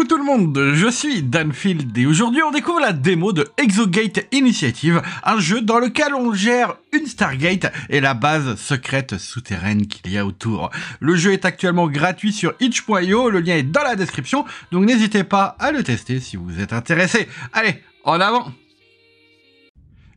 coucou tout le monde, je suis Danfield et aujourd'hui on découvre la démo de Exogate Initiative, un jeu dans lequel on gère une Stargate et la base secrète souterraine qu'il y a autour. Le jeu est actuellement gratuit sur itch.io, le lien est dans la description, donc n'hésitez pas à le tester si vous êtes intéressé. Allez, en avant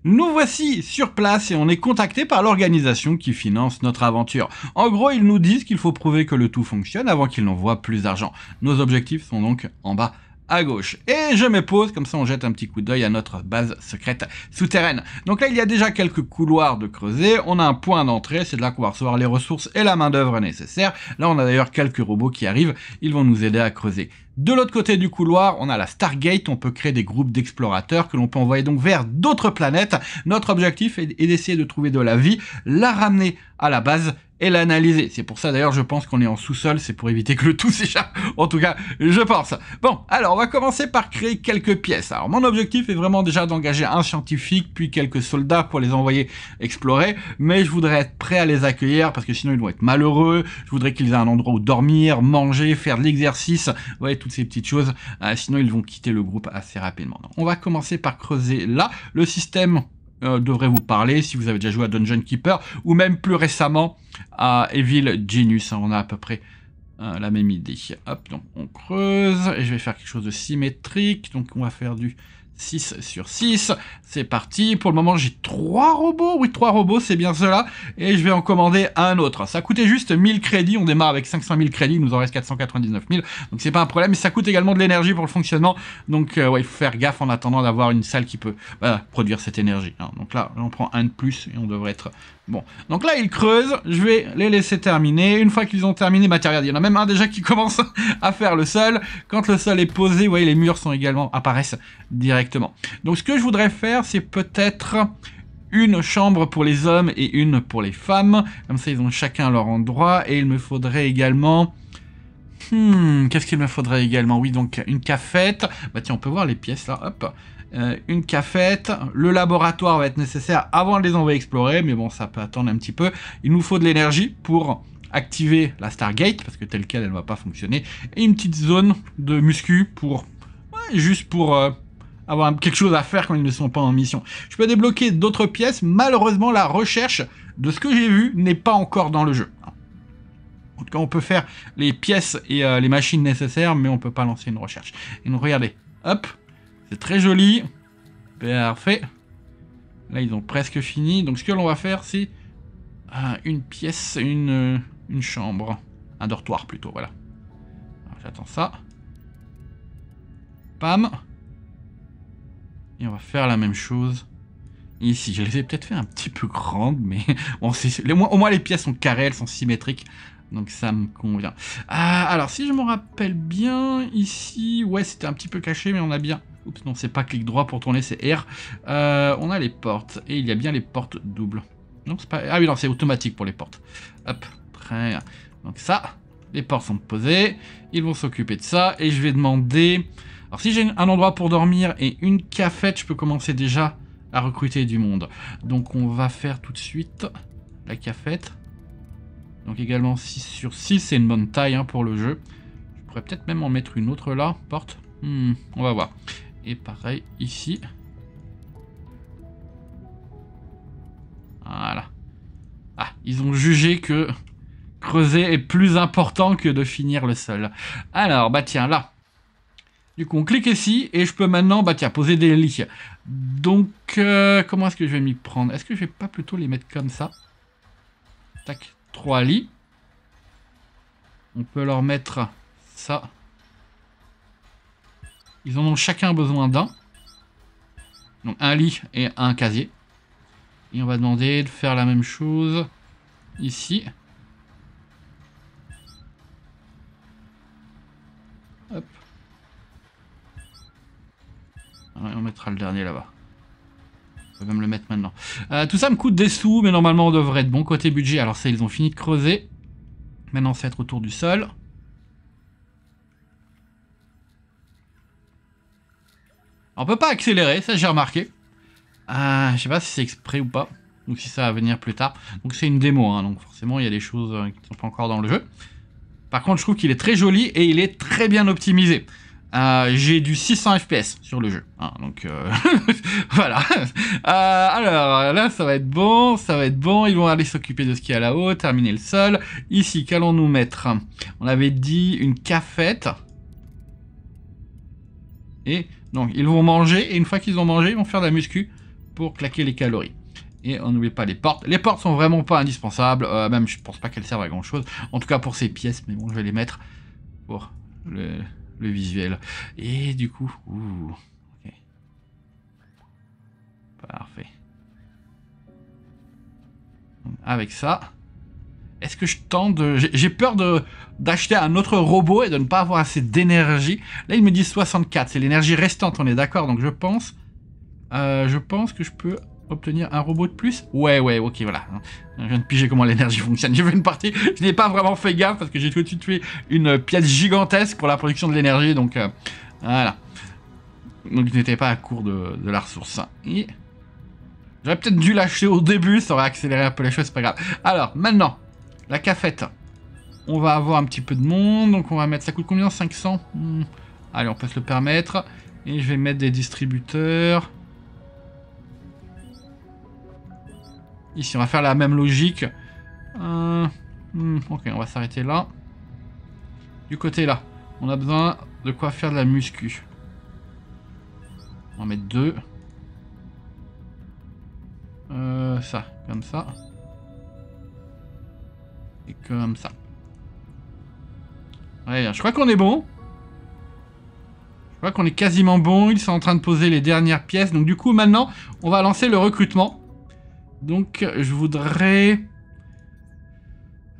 nous voici sur place et on est contacté par l'organisation qui finance notre aventure. En gros, ils nous disent qu'il faut prouver que le tout fonctionne avant qu'ils n'envoient plus d'argent. Nos objectifs sont donc en bas à gauche. Et je me pose, comme ça on jette un petit coup d'œil à notre base secrète souterraine. Donc là, il y a déjà quelques couloirs de creuser, on a un point d'entrée, c'est de là qu'on va recevoir les ressources et la main d'œuvre nécessaire. Là, on a d'ailleurs quelques robots qui arrivent, ils vont nous aider à creuser. De l'autre côté du couloir, on a la Stargate, on peut créer des groupes d'explorateurs que l'on peut envoyer donc vers d'autres planètes. Notre objectif est d'essayer de trouver de la vie, la ramener à la base et l'analyser. C'est pour ça d'ailleurs, je pense qu'on est en sous-sol, c'est pour éviter que le tout s'échappe. En tout cas, je pense. Bon, alors on va commencer par créer quelques pièces. Alors mon objectif est vraiment déjà d'engager un scientifique, puis quelques soldats pour les envoyer explorer, mais je voudrais être prêt à les accueillir parce que sinon ils vont être malheureux. Je voudrais qu'ils aient un endroit où dormir, manger, faire de l'exercice, ouais, toutes ces petites choses. Euh, sinon ils vont quitter le groupe assez rapidement. on va commencer par creuser là le système euh, devrait vous parler si vous avez déjà joué à Dungeon Keeper ou même plus récemment à Evil Genius. Hein, on a à peu près euh, la même idée. Hop, donc on creuse et je vais faire quelque chose de symétrique. Donc on va faire du 6 sur 6. C'est parti. Pour le moment, j'ai 3 robots. Oui, 3 robots, c'est bien cela. Et je vais en commander un autre. Ça coûtait juste 1000 crédits. On démarre avec 500 000 crédits. Il nous en reste 499 000. Donc, c'est pas un problème. Mais ça coûte également de l'énergie pour le fonctionnement. Donc, euh, il faut faire gaffe en attendant d'avoir une salle qui peut euh, produire cette énergie. Hein. Donc là, on prend un de plus et on devrait être bon. Donc là, ils creusent. Je vais les laisser terminer. Une fois qu'ils ont terminé, bah, il y en a même un déjà qui commence à faire le sol. Quand le sol est posé, vous voyez, les murs sont également apparaissent directement donc ce que je voudrais faire, c'est peut-être une chambre pour les hommes et une pour les femmes. Comme ça, ils ont chacun leur endroit. Et il me faudrait également... Hmm, qu'est-ce qu'il me faudrait également Oui, donc une cafette. Bah tiens, on peut voir les pièces là, hop. Euh, une cafette, le laboratoire va être nécessaire avant de les envoyer explorer, mais bon, ça peut attendre un petit peu. Il nous faut de l'énergie pour activer la Stargate, parce que telle qu'elle, elle ne va pas fonctionner. Et une petite zone de muscu pour... Ouais, juste pour... Euh, avoir quelque chose à faire quand ils ne sont pas en mission. Je peux débloquer d'autres pièces. Malheureusement, la recherche de ce que j'ai vu n'est pas encore dans le jeu. En tout cas, on peut faire les pièces et euh, les machines nécessaires, mais on ne peut pas lancer une recherche. Et donc, regardez. Hop. C'est très joli. Parfait. Là, ils ont presque fini. Donc, ce que l'on va faire, c'est euh, une pièce, une, euh, une chambre. Un dortoir, plutôt, voilà. J'attends ça. Pam. Et on va faire la même chose ici. Je les ai peut-être fait un petit peu grandes, mais bon, au moins les pièces sont carrées, elles sont symétriques. Donc ça me convient. Ah, alors si je me rappelle bien, ici, ouais, c'était un petit peu caché, mais on a bien... Oups, non, c'est pas clic droit pour tourner, c'est R. Euh, on a les portes, et il y a bien les portes doubles. Non, pas... Ah oui, non, c'est automatique pour les portes. Hop, très bien. Donc ça, les portes sont posées, ils vont s'occuper de ça, et je vais demander alors si j'ai un endroit pour dormir et une cafette, je peux commencer déjà à recruter du monde. Donc on va faire tout de suite la cafette. Donc également 6 sur 6, c'est une bonne taille hein, pour le jeu. Je pourrais peut-être même en mettre une autre là, porte. Hmm, on va voir. Et pareil ici. Voilà. Ah, ils ont jugé que creuser est plus important que de finir le sol. Alors, bah tiens, là, du coup, on clique ici et je peux maintenant, bah tiens, poser des lits. Donc, euh, comment est-ce que je vais m'y prendre Est-ce que je vais pas plutôt les mettre comme ça Tac, trois lits. On peut leur mettre ça. Ils en ont chacun besoin d'un. Donc un lit et un casier. Et on va demander de faire la même chose ici. Hop on mettra le dernier là-bas. On peut même le mettre maintenant. Euh, tout ça me coûte des sous, mais normalement on devrait être bon côté budget. Alors ça, ils ont fini de creuser. Maintenant, c'est être autour du sol. On peut pas accélérer, ça j'ai remarqué. Euh, je sais pas si c'est exprès ou pas, ou si ça va venir plus tard. Donc c'est une démo, hein, donc forcément il y a des choses euh, qui ne sont pas encore dans le jeu. Par contre, je trouve qu'il est très joli et il est très bien optimisé. Euh, j'ai du 600 FPS sur le jeu. Hein, donc euh, voilà. Euh, alors là, ça va être bon, ça va être bon. Ils vont aller s'occuper de ce qu'il y a là-haut, terminer le sol. Ici, qu'allons-nous mettre On avait dit une cafette. Et donc, ils vont manger. Et une fois qu'ils ont mangé, ils vont faire de la muscu pour claquer les calories. Et on n'oublie pas les portes. Les portes sont vraiment pas indispensables. Euh, même, je pense pas qu'elles servent à grand-chose. En tout cas pour ces pièces. Mais bon, je vais les mettre pour le le visuel. Et du coup, Parfait. Avec ça, est-ce que je tente de... J'ai peur de d'acheter un autre robot et de ne pas avoir assez d'énergie. Là, il me dit 64, c'est l'énergie restante, on est d'accord, donc je pense... Euh, je pense que je peux obtenir un robot de plus Ouais, ouais, ok, voilà. Je viens de piger comment l'énergie fonctionne. J'ai fait une partie, je n'ai pas vraiment fait gaffe parce que j'ai tout de suite fait une pièce gigantesque pour la production de l'énergie, donc euh, voilà. Donc je n'étais pas à court de, la ressource. J'aurais peut-être dû lâcher au début, ça aurait accéléré un peu les choses, c'est pas grave. Alors, maintenant, la cafette. On va avoir un petit peu de monde, donc on va mettre... Ça coûte combien 500 hmm. Allez, on peut se le permettre. Et je vais mettre des distributeurs. Ici, on va faire la même logique. Euh, hmm, ok, on va s'arrêter là. Du côté là, on a besoin de quoi faire de la muscu. On va en mettre deux. Euh, ça, comme ça. Et comme ça. Ouais, je crois qu'on est bon. Je crois qu'on est quasiment bon. Ils sont en train de poser les dernières pièces. Donc du coup, maintenant, on va lancer le recrutement. Donc, je voudrais...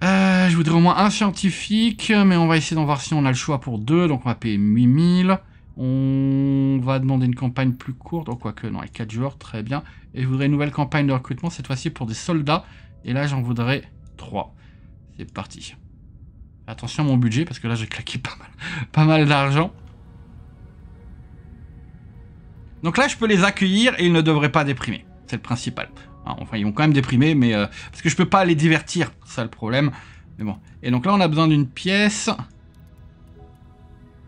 Euh, je voudrais au moins un scientifique, mais on va essayer d'en voir si on a le choix pour deux. Donc, on va payer 8000. On va demander une campagne plus courte, quoi oh, quoique non, avec 4 joueurs, très bien. Et je voudrais une nouvelle campagne de recrutement, cette fois-ci pour des soldats. Et là, j'en voudrais 3. C'est parti. Attention à mon budget, parce que là, j'ai claqué pas mal, pas mal d'argent. Donc là, je peux les accueillir et ils ne devraient pas déprimer. C'est le principal. Hein, enfin, ils vont quand même déprimer, mais euh, parce que je peux pas les divertir, ça le problème. Mais bon. Et donc là, on a besoin d'une pièce.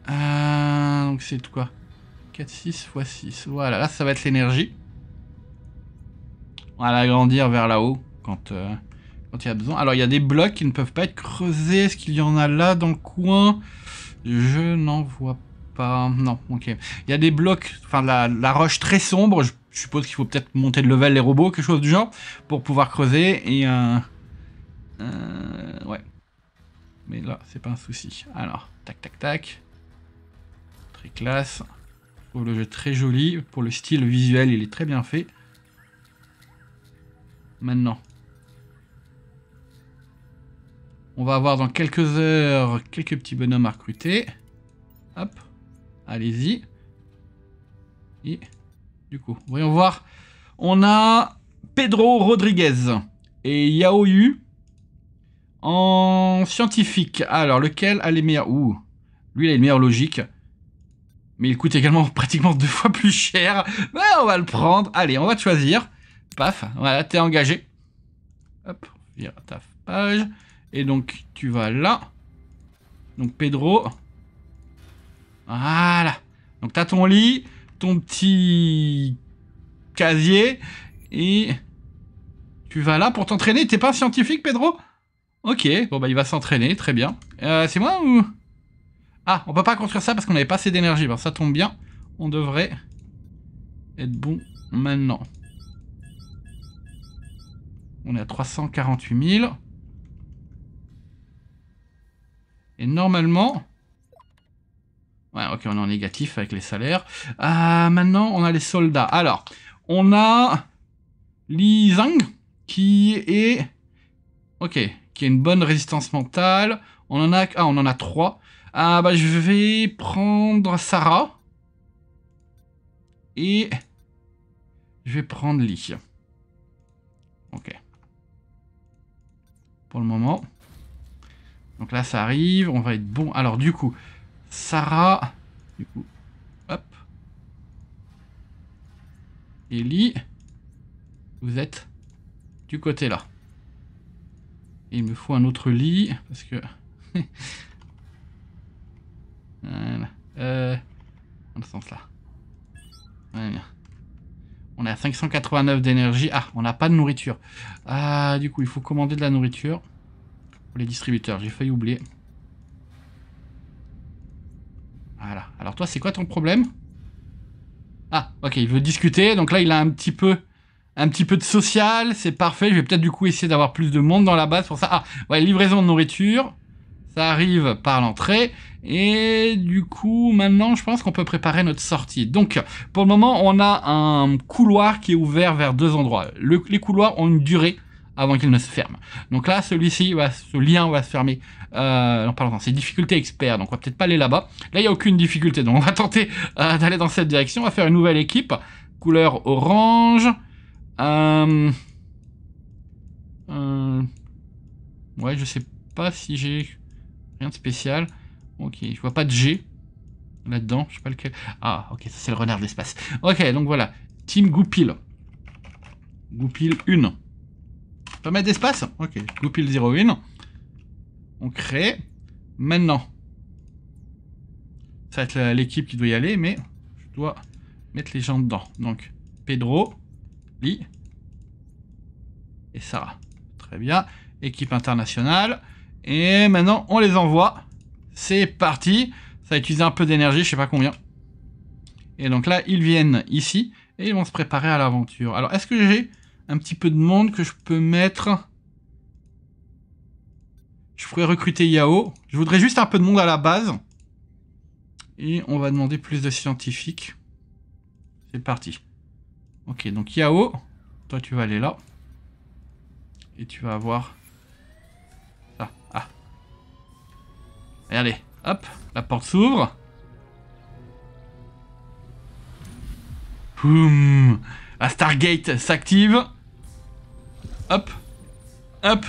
Euh, donc c'est quoi 4, 6 x 6. Voilà, là, ça va être l'énergie. On va l'agrandir vers là-haut quand, euh, quand il y a besoin. Alors, il y a des blocs qui ne peuvent pas être creusés. Est-ce qu'il y en a là dans le coin Je n'en vois pas. Non, ok. Il y a des blocs, enfin, la, roche très sombre, je suppose qu'il faut peut-être monter de level les robots, quelque chose du genre, pour pouvoir creuser. Et un, euh, euh, ouais. Mais là, c'est pas un souci. Alors, tac, tac, tac. Très classe. Je oh, trouve le jeu très joli. Pour le style visuel, il est très bien fait. Maintenant. On va avoir dans quelques heures quelques petits bonhommes à recruter. Hop. Allez-y. Et Voyons voir. On a Pedro Rodriguez et Yao en scientifique. Alors, lequel a les meilleurs Ouh, lui, il a les meilleure logique. Mais il coûte également pratiquement deux fois plus cher. Mais on va le prendre. Allez, on va te choisir. Paf, voilà, t'es engagé. Hop, vire ta page. Et donc, tu vas là. Donc, Pedro. Voilà. Donc, t'as ton lit ton petit casier et tu vas là pour t'entraîner. T'es pas scientifique, Pedro Ok, bon bah il va s'entraîner, très bien. Euh, c'est moi ou Ah, on peut pas construire ça parce qu'on avait pas assez d'énergie. Bon, ça tombe bien. On devrait être bon maintenant. On est à 348 000. Et normalement, Ouais, ok, on est en négatif avec les salaires. Euh, maintenant, on a les soldats. Alors, on a Li Zhang, qui est... Ok, qui a une bonne résistance mentale. On en a... Ah, on en a trois. Ah, bah, je vais prendre Sarah. Et... Je vais prendre Li. Ok. Pour le moment. Donc là, ça arrive. On va être bon. Alors, du coup... Sarah. Du coup, hop. Ellie, vous êtes du côté là. Et il me faut un autre lit parce que. voilà. Euh, dans le sens là. On a 589 d'énergie. Ah, on n'a pas de nourriture. Ah, du coup, il faut commander de la nourriture. Pour les distributeurs, j'ai failli oublier. Alors toi, c'est quoi ton problème Ah, ok, il veut discuter. Donc là, il a un petit peu, un petit peu de social. C'est parfait. Je vais peut-être du coup essayer d'avoir plus de monde dans la base pour ça. Ah, ouais, livraison de nourriture. Ça arrive par l'entrée. Et du coup, maintenant, je pense qu'on peut préparer notre sortie. Donc, pour le moment, on a un couloir qui est ouvert vers deux endroits. les couloirs ont une durée avant qu'il ne se ferme. Donc là, celui-ci, ce lien va se fermer. Euh, non, pardon, c'est difficulté expert, donc on va peut-être pas aller là-bas. Là, il n'y a aucune difficulté, donc on va tenter euh, d'aller dans cette direction. On va faire une nouvelle équipe, couleur orange. Euh, euh, ouais, je sais pas si j'ai rien de spécial. Ok, je vois pas de G là-dedans, je sais pas lequel. Ah, ok, ça c'est le renard d'Espace. Ok, donc voilà, Team Goupil. Goupil 1 mettre mettre d'espace Ok, nous Zero On crée. Maintenant, ça va être l'équipe qui doit y aller, mais je dois mettre les gens dedans. Donc, Pedro, Lee et Sarah. Très bien. Équipe internationale. Et maintenant, on les envoie. C'est parti. Ça va utiliser un peu d'énergie, je sais pas combien. Et donc là, ils viennent ici et ils vont se préparer à l'aventure. Alors, est-ce que j'ai un petit peu de monde que je peux mettre. Je pourrais recruter Yao. Je voudrais juste un peu de monde à la base. Et on va demander plus de scientifiques. C'est parti. Ok, donc Yao, toi tu vas aller là. Et tu vas avoir... Ça, ah. allez, hop, la porte s'ouvre. Boum La Stargate s'active. Hop. Hop.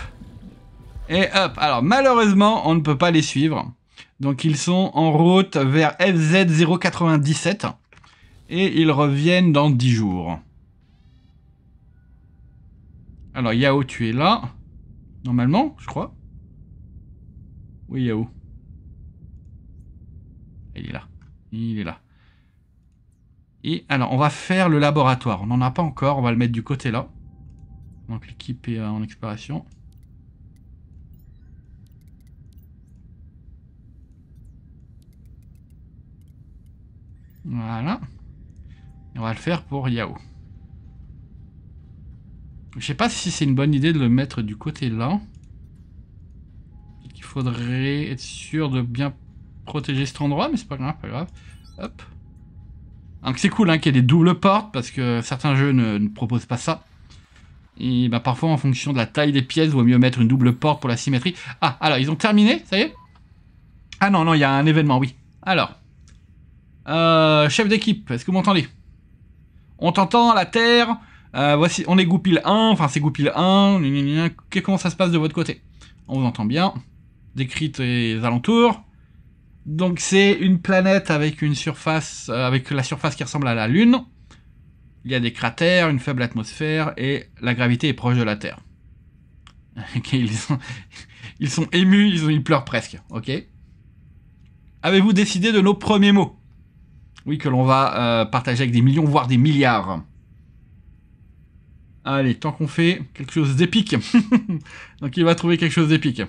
Et hop. Alors, malheureusement, on ne peut pas les suivre. Donc, ils sont en route vers FZ097. Et ils reviennent dans 10 jours. Alors, Yao, tu es là. Normalement, je crois. Oui, Yao. Il est là. Il est là. Et alors, on va faire le laboratoire. On n'en a pas encore. On va le mettre du côté là. Donc l'équipe est euh, en exploration. Voilà. on va le faire pour Yao. Je sais pas si c'est une bonne idée de le mettre du côté là. Il faudrait être sûr de bien protéger cet endroit, mais c'est pas grave, pas grave. Hop. Donc c'est cool hein, qu'il y ait des doubles portes, parce que certains jeux ne proposent pas ça. Et bah, parfois, en fonction de la taille des pièces, il vaut mieux mettre une double porte pour la symétrie. Ah, alors, ils ont terminé, ça y est Ah non, non, il y a un événement, oui. Alors, euh, chef d'équipe, est-ce que vous m'entendez On t'entend, la Terre euh, voici, on est goupil 1, enfin c'est goupil 1, comment ça se passe de votre côté On vous entend bien, décrit les alentours. Donc c'est une planète avec une surface, euh, avec la surface qui ressemble à la Lune, il y a des cratères, une faible atmosphère et la gravité est proche de la Terre. ils, sont, émus, ils, ont, ils pleurent presque. Ok. Avez-vous décidé de nos premiers mots Oui, que l'on va euh, partager avec des millions, voire des milliards. Allez, tant qu'on fait quelque chose d'épique. Donc il va trouver quelque chose d'épique.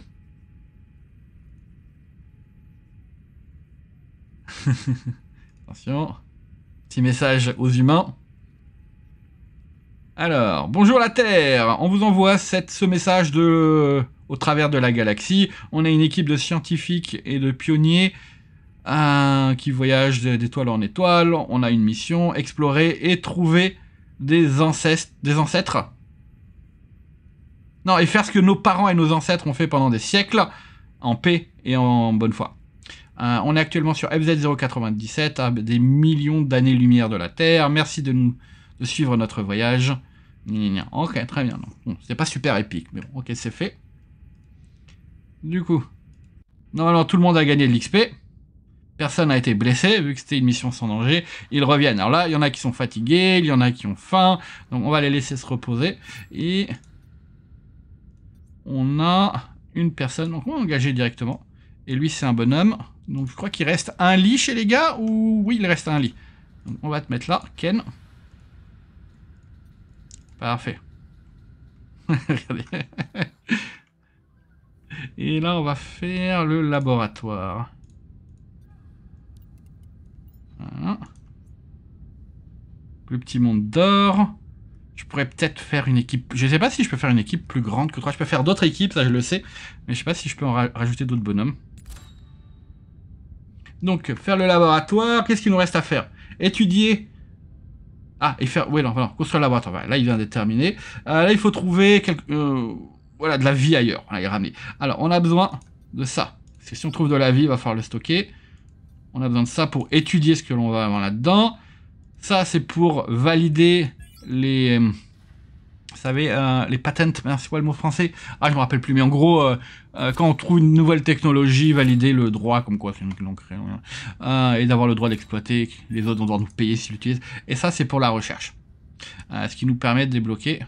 Attention. Petit message aux humains. Alors, bonjour la Terre On vous envoie ce message de, euh, au travers de la galaxie. On a une équipe de scientifiques et de pionniers euh, qui voyagent d'étoile en étoile. On a une mission, explorer et trouver des, des ancêtres. Non, et faire ce que nos parents et nos ancêtres ont fait pendant des siècles, en paix et en bonne foi. Euh, on est actuellement sur FZ097, à hein, des millions d'années-lumière de la Terre. Merci de nous de suivre notre voyage. Ok, très bien. Bon, c'est pas super épique, mais bon, ok, c'est fait. Du coup, normalement tout le monde a gagné de l'XP. Personne n'a été blessé, vu que c'était une mission sans danger. Ils reviennent. Alors là, il y en a qui sont fatigués, il y en a qui ont faim. Donc on va les laisser se reposer. Et on a une personne, donc on va engager directement. Et lui, c'est un bonhomme. Donc je crois qu'il reste un lit chez les gars, ou oui, il reste un lit. on va te mettre là, Ken. Parfait. Regardez. Et là, on va faire le laboratoire. Le petit monde d'or. Je pourrais peut-être faire une équipe... Je sais pas si je peux faire une équipe plus grande que toi. Je peux faire d'autres équipes, ça je le sais. Mais je sais pas si je peux en rajouter d'autres bonhommes. Donc, faire le laboratoire. Qu'est-ce qu'il nous reste à faire Étudier ah, et faire... Oui, non, non, construire la boîte, Là, il vient de terminer. Euh, là, il faut trouver quelque... Euh, voilà, de la vie ailleurs. On Alors, on a besoin de ça. Parce si on trouve de la vie, il va falloir le stocker. On a besoin de ça pour étudier ce que l'on va avoir là-dedans. Ça, c'est pour valider les... Euh, vous savez, euh, les patentes, c'est quoi le mot français Ah, je me rappelle plus, mais en gros, euh, euh, quand on trouve une nouvelle technologie, valider le droit, comme quoi c'est nous qui l'ont créé, et d'avoir le droit d'exploiter, les autres vont devoir nous payer s'ils l'utilisent. Et ça, c'est pour la recherche. ce qui nous permet de débloquer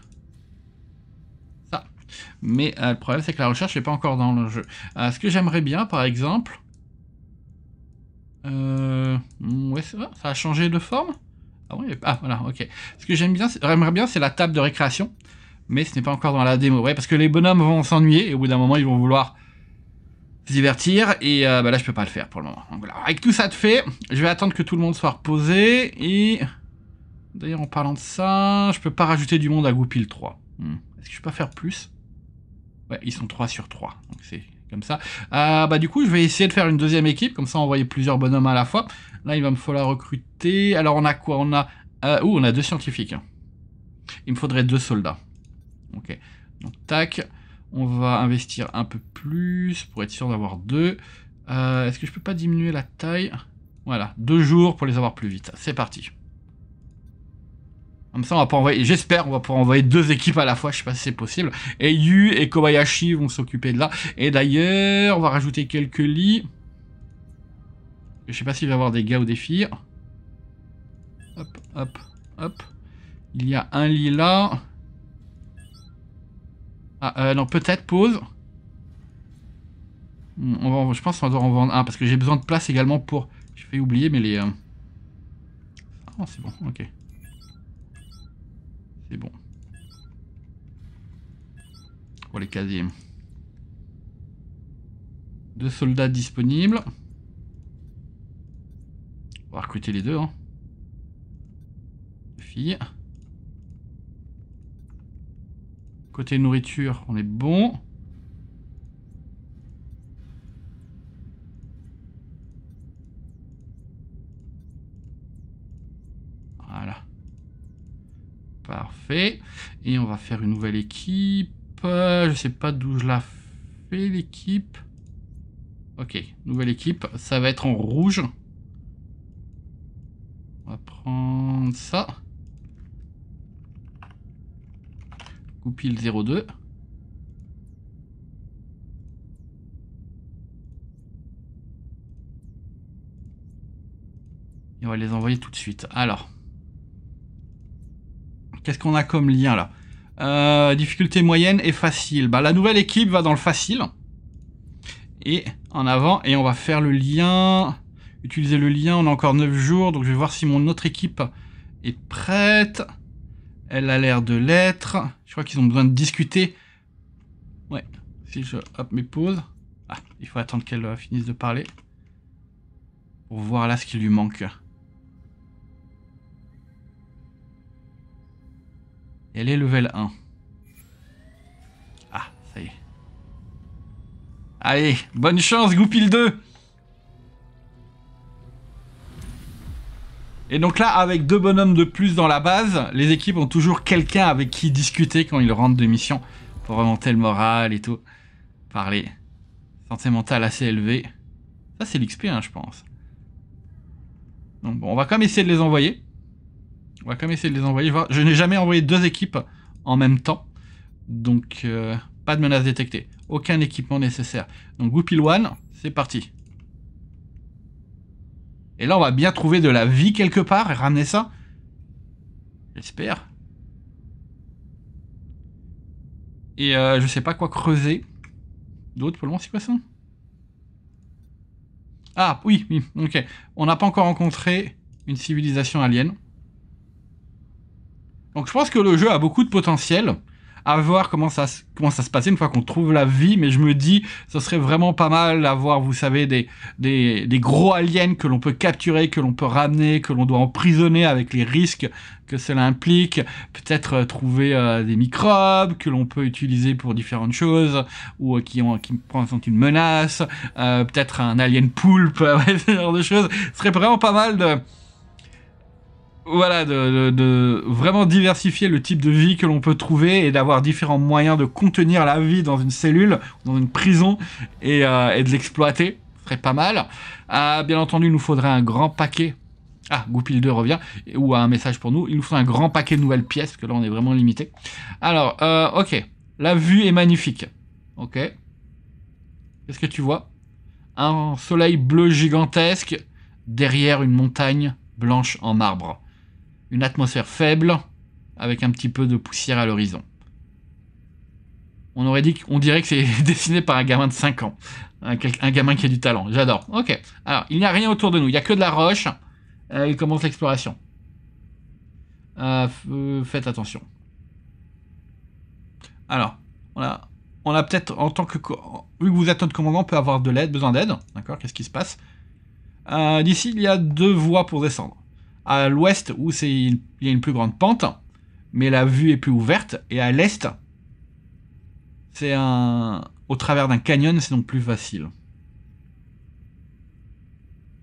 ça. Mais le problème, c'est que la recherche n'est pas encore dans le jeu. ce que j'aimerais bien, par exemple... ouais, ça, ça a changé de forme ah oui, ah, voilà, ok. Ce que j'aime bien, j'aimerais bien, c'est la table de récréation, mais ce n'est pas encore dans la démo, ouais, parce que les bonhommes vont s'ennuyer et au bout d'un moment, ils vont vouloir se divertir et euh, bah là, je peux pas le faire pour le moment. Avec tout ça de fait, je vais attendre que tout le monde soit reposé et d'ailleurs, en parlant de ça, je peux pas rajouter du monde à Goupil 3. Hmm. Est-ce que je peux pas faire plus Ouais, ils sont 3 sur 3, donc c'est comme ça. Euh, bah du coup, je vais essayer de faire une deuxième équipe, comme ça envoyer plusieurs bonhommes à la fois. Là, il va me falloir recruter. Alors on a quoi On a euh, on a deux scientifiques. Il me faudrait deux soldats. Ok. Donc tac, on va investir un peu plus pour être sûr d'avoir deux. Euh, est-ce que je peux pas diminuer la taille Voilà, deux jours pour les avoir plus vite. C'est parti. Comme ça, on va pouvoir envoyer. J'espère, on va pouvoir envoyer deux équipes à la fois. Je sais pas si c'est possible. Et Yu et Kobayashi vont s'occuper de là. Et d'ailleurs, on va rajouter quelques lits. Je sais pas s'il va y avoir des gars ou des filles. Hop, hop, hop. Il y a un lit là. Ah, euh, non, peut-être pause. Hmm, on va, je pense qu'on va devoir en vendre un parce que j'ai besoin de place également pour. J'ai fait oublier, mais les. Euh, ah, c'est bon, ok. C'est bon. Pour oh, les casiers. Deux soldats disponibles. On va recruter les deux. Hein. Deux filles. Côté nourriture, on est bon. Parfait. Et on va faire une nouvelle équipe. Euh, je sais pas d'où je la fais, l'équipe. Ok, nouvelle équipe. Ça va être en rouge. On va prendre ça. Goupil 02. Et on va les envoyer tout de suite. Alors... Qu'est-ce qu'on a comme lien là euh, Difficulté moyenne et facile. Bah, la nouvelle équipe va dans le facile. Et en avant, et on va faire le lien. Utiliser le lien, on a encore 9 jours, donc je vais voir si mon autre équipe est prête. Elle a l'air de l'être. Je crois qu'ils ont besoin de discuter. Ouais, si je hop mes pauses. Ah, il faut attendre qu'elle euh, finisse de parler. Pour voir là ce qu'il lui manque. Elle est level 1. Ah, ça y est. Allez, bonne chance, Goupil 2 Et donc là, avec deux bonhommes de plus dans la base, les équipes ont toujours quelqu'un avec qui discuter quand ils rentrent de mission pour remonter le moral et tout. Parler. Santé mentale assez élevée. Ça, c'est l'XP, hein, je pense. Donc bon, on va quand même essayer de les envoyer. On va quand même essayer de les envoyer. Je n'ai jamais envoyé deux équipes en même temps. Donc, euh, pas de menace détectée. Aucun équipement nécessaire. Donc, Goupil One, c'est parti. Et là, on va bien trouver de la vie quelque part et ramener ça. J'espère. Et je euh, je sais pas quoi creuser. D'autres pour le moment, c'est quoi ça Ah, oui, oui, ok. On n'a pas encore rencontré une civilisation alien. Donc je pense que le jeu a beaucoup de potentiel. À voir comment ça, comment ça se passait une fois qu'on trouve la vie, mais je me dis, ce serait vraiment pas mal d'avoir, vous savez, des, des, des gros aliens que l'on peut capturer, que l'on peut ramener, que l'on doit emprisonner avec les risques que cela implique, peut-être euh, trouver euh, des microbes que l'on peut utiliser pour différentes choses ou euh, qui ont qui sont une menace, peut-être un alien poulpe, ce genre de choses. Ce serait vraiment pas mal de voilà, de, vraiment diversifier le type de vie que l'on peut trouver et d'avoir différents moyens de contenir la vie dans une cellule, dans une prison et, euh, de l'exploiter. Ce serait pas mal. Ah, bien entendu, il nous faudrait un grand paquet. Ah, Goupil 2 revient, ou a un message pour nous. Il nous faut un grand paquet de nouvelles pièces, parce que là, on est vraiment limité. Alors, euh, ok. La vue est magnifique. Ok. Qu'est-ce que tu vois Un soleil bleu gigantesque derrière une montagne blanche en marbre une atmosphère faible avec un petit peu de poussière à l'horizon. On aurait dit dirait que c'est dessiné par un gamin de 5 ans. Un, gamin qui a du talent. J'adore. Ok. Alors, il n'y a rien autour de nous. Il n'y a que de la roche. Euh, il commence l'exploration. Euh, euh, faites attention. Alors, on a, on a peut-être, en tant que... Vu que vous êtes notre commandant, on peut avoir de l'aide, besoin d'aide. D'accord Qu'est-ce qui se passe D'ici, il y a deux voies pour descendre à l'ouest où c'est il y a une plus grande pente, mais la vue est plus ouverte, et à l'est, c'est un au travers d'un canyon, c'est donc plus facile.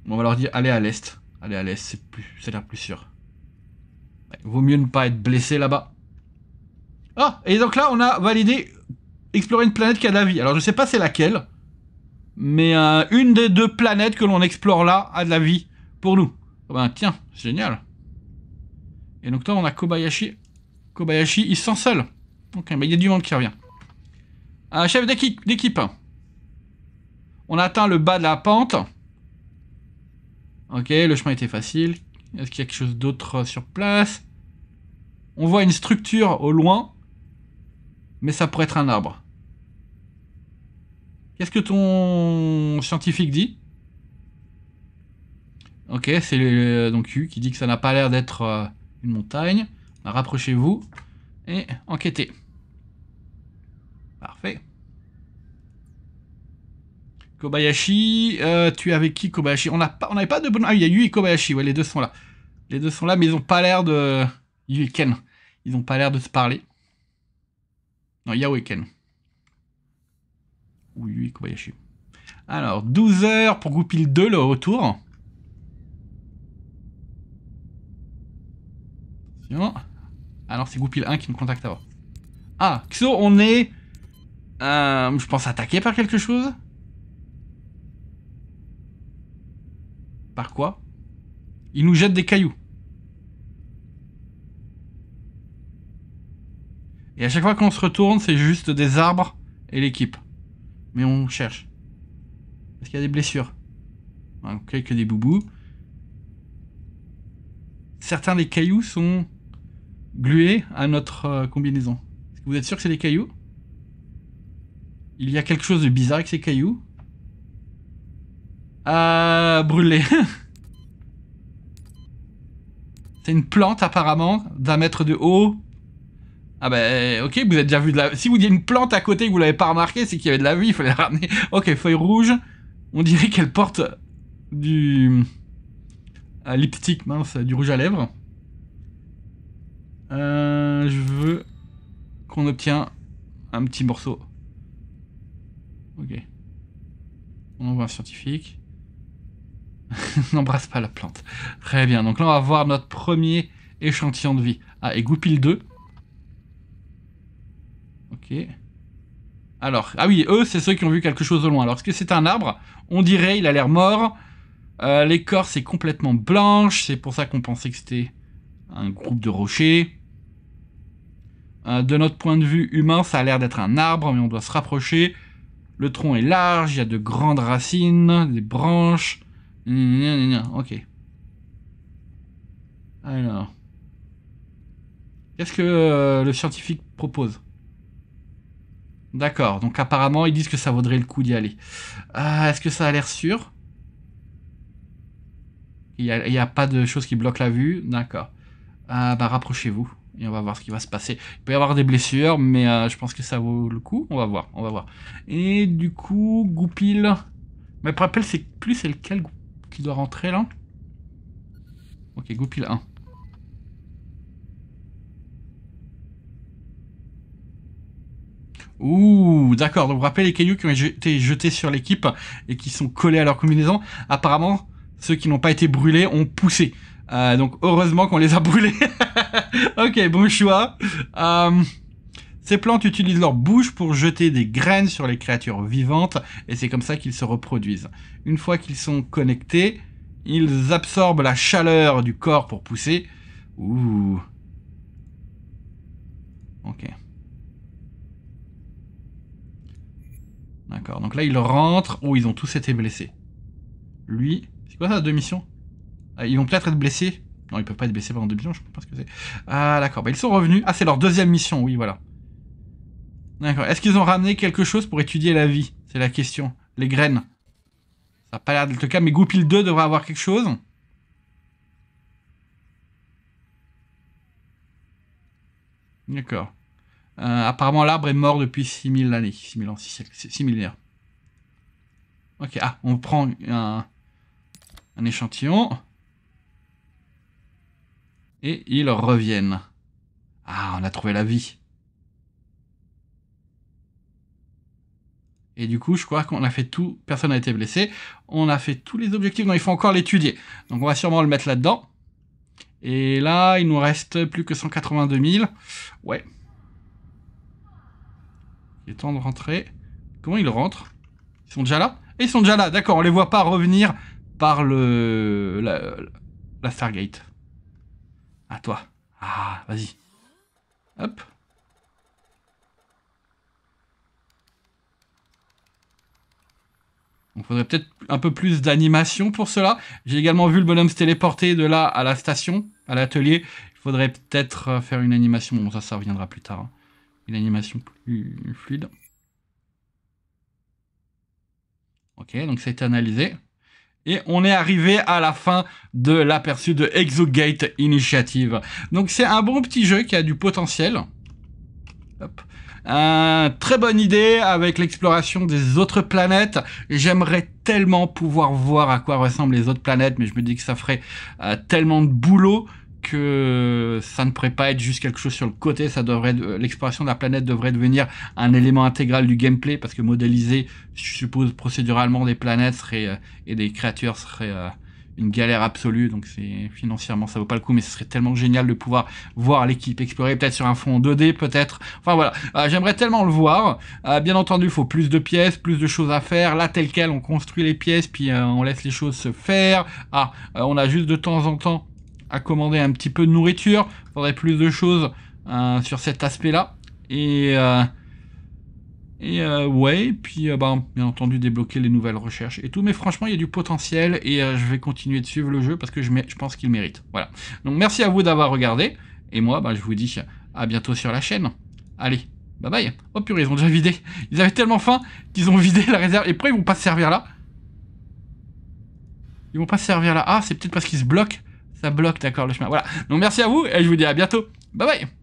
On va leur dire allez à l'est, allez à l'est, c'est plus, ça l'air plus sûr. vaut mieux ne pas être blessé là-bas. Ah, et donc là, on a validé explorer une planète qui a de la vie. Alors je sais pas c'est laquelle, mais euh, une des deux planètes que l'on explore là a de la vie pour nous. Oh tiens, génial. Et donc toi on a Kobayashi. Kobayashi, il sent seul. Ok, mais il y a du monde qui revient. Euh, chef d'équipe. On atteint le bas de la pente. Ok, le chemin était facile. Est-ce qu'il y a quelque chose d'autre sur place On voit une structure au loin. Mais ça pourrait être un arbre. Qu'est-ce que ton scientifique dit Ok, c'est euh, donc Yu qui dit que ça n'a pas l'air d'être euh, une montagne. Bah, rapprochez-vous et enquêtez. Parfait. Kobayashi, euh, tu es avec qui Kobayashi On n'avait pas de bon... Ah, il y a Yu et Kobayashi, ouais, les deux sont là. Les deux sont là, mais ils n'ont pas l'air de... Yu et Ken. Ils n'ont pas l'air de se parler. Non, Yao et Ken. Ou Yu et Kobayashi. Alors, 12 heures pour Goupil 2, le retour. Alors c'est Goupil 1 qui me contacte avant. Ah, Xo, on est... Euh, je pense attaqué par quelque chose Par quoi Il nous jette des cailloux. Et à chaque fois qu'on se retourne, c'est juste des arbres et l'équipe. Mais on cherche. Est-ce qu'il y a des blessures. Ok, que des boubous. Certains des cailloux sont glué à notre euh, combinaison. vous êtes sûr que c'est des cailloux Il y a quelque chose de bizarre avec ces cailloux. Ah, brûlé. c'est une plante apparemment d'un mètre de haut. Ah ben, bah, ok, vous avez déjà vu de la... Si vous dites une plante à côté que vous l'avez pas remarqué, c'est qu'il y avait de la vie, il fallait la ramener. Ok, feuille rouge. On dirait qu'elle porte du... Un euh, lipstick, mince, du rouge à lèvres. Euh, je veux qu'on obtient un petit morceau. Ok. On envoie un scientifique. N'embrasse pas la plante. Très bien. Donc là, on va voir notre premier échantillon de vie. Ah, et goupil 2. Ok. Alors, ah oui, eux, c'est ceux qui ont vu quelque chose au loin. Alors, est-ce que c'est un arbre On dirait, il a l'air mort. Euh, l'écorce est complètement blanche. C'est pour ça qu'on pensait que c'était un groupe de rochers. Euh, de notre point de vue humain, ça a l'air d'être un arbre, mais on doit se rapprocher. Le tronc est large, il y a de grandes racines, des branches. Ok. Alors. Qu'est-ce que euh, le scientifique propose D'accord, donc apparemment ils disent que ça vaudrait le coup d'y aller. Euh, est-ce que ça a l'air sûr Il n'y a, pas de choses qui bloquent la vue D'accord. Ah, bah rapprochez-vous et on va voir ce qui va se passer. Il peut y avoir des blessures, mais euh, je pense que ça vaut le coup. On va voir, on va voir. Et du coup, Goupil. Mais pour rappel, c'est plus c'est lequel qui doit rentrer là Ok, Goupil 1. Ouh, d'accord. Donc, vous rappelez les cailloux qui ont été jetés sur l'équipe et qui sont collés à leur combinaison. Apparemment, ceux qui n'ont pas été brûlés ont poussé. Euh, donc, heureusement qu'on les a brûlés. ok, bon choix. Euh, ces plantes utilisent leur bouche pour jeter des graines sur les créatures vivantes et c'est comme ça qu'ils se reproduisent. Une fois qu'ils sont connectés, ils absorbent la chaleur du corps pour pousser. Ouh. Ok. D'accord. Donc là, ils rentrent. Oh, ils ont tous été blessés. Lui. C'est quoi ça, deux missions ah, Ils vont peut-être être blessés. Non, ils peuvent pas être baissés pendant 2 millions, je ne sais pas ce que c'est. Ah, d'accord. Bah, ils sont revenus. Ah, c'est leur deuxième mission, oui, voilà. D'accord. Est-ce qu'ils ont ramené quelque chose pour étudier la vie C'est la question. Les graines. Ça n'a pas l'air d'être le cas, mais Goupil 2 devrait avoir quelque chose. D'accord. Euh, apparemment, l'arbre est mort depuis 6000 années. 6000 ans, 6 siècles. Ok, ah, on prend un, un échantillon et ils reviennent. Ah, on a trouvé la vie. Et du coup, je crois qu'on a fait tout, personne n'a été blessé, on a fait tous les objectifs, non, il faut encore l'étudier. Donc on va sûrement le mettre là-dedans. Et là, il nous reste plus que 182 000. Ouais. Il est temps de rentrer. Comment ils rentrent Ils sont déjà là Ils sont déjà là, d'accord, on les voit pas revenir par le... la Stargate. À toi. Ah, vas-y. Hop. Il faudrait peut-être un peu plus d'animation pour cela. J'ai également vu le bonhomme se téléporter de là à la station, à l'atelier. Il faudrait peut-être euh, faire une animation. Bon, ça, ça reviendra plus tard. Hein. Une animation plus fluide. Ok, donc ça a été analysé. Et on est arrivé à la fin de l'aperçu de Exogate Initiative. Donc c'est un bon petit jeu qui a du potentiel. très bonne idée avec l'exploration des autres planètes. J'aimerais tellement pouvoir voir à quoi ressemblent les autres planètes, mais je me dis que ça ferait euh, tellement de boulot que ça ne pourrait pas être juste quelque chose sur le côté, ça devrait euh, l'exploration de la planète devrait devenir un élément intégral du gameplay parce que modéliser, je suppose procéduralement des planètes serait, euh, et des créatures serait euh, une galère absolue, donc c'est financièrement ça vaut pas le coup, mais ce serait tellement génial de pouvoir voir l'équipe explorer, peut-être sur un fond 2D, peut-être. Enfin voilà, j'aimerais tellement le voir. bien entendu, faut plus de pièces, plus de choses à faire. Là, tel quel, on construit les pièces, puis on laisse les choses se faire. Ah, on a juste de temps en temps à commander un petit peu de nourriture. Il faudrait plus de choses euh, sur cet aspect-là. Et, euh, et euh, ouais, puis euh, bah, bien entendu débloquer les nouvelles recherches et tout. Mais franchement, il y a du potentiel et euh, je vais continuer de suivre le jeu parce que je, je pense qu'il mérite. Voilà. Donc merci à vous d'avoir regardé. Et moi, bah, je vous dis à bientôt sur la chaîne. Allez, bye bye. Oh purée, ils ont déjà vidé. Ils avaient tellement faim qu'ils ont vidé la réserve. Et pourquoi ils vont pas se servir là Ils vont pas se servir là. Ah, c'est peut-être parce qu'ils se bloquent. Ça bloque, d'accord, le chemin. Voilà. Donc merci à vous et je vous dis à bientôt. Bye bye